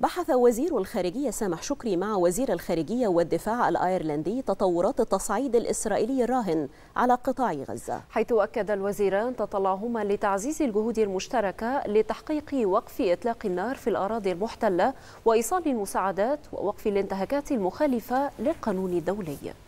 بحث وزير الخارجية سامح شكري مع وزير الخارجية والدفاع الأيرلندي تطورات التصعيد الإسرائيلي الراهن على قطاع غزة حيث أكد الوزيران تطلعهما لتعزيز الجهود المشتركة لتحقيق وقف إطلاق النار في الأراضي المحتلة وإيصال المساعدات ووقف الانتهاكات المخالفة للقانون الدولي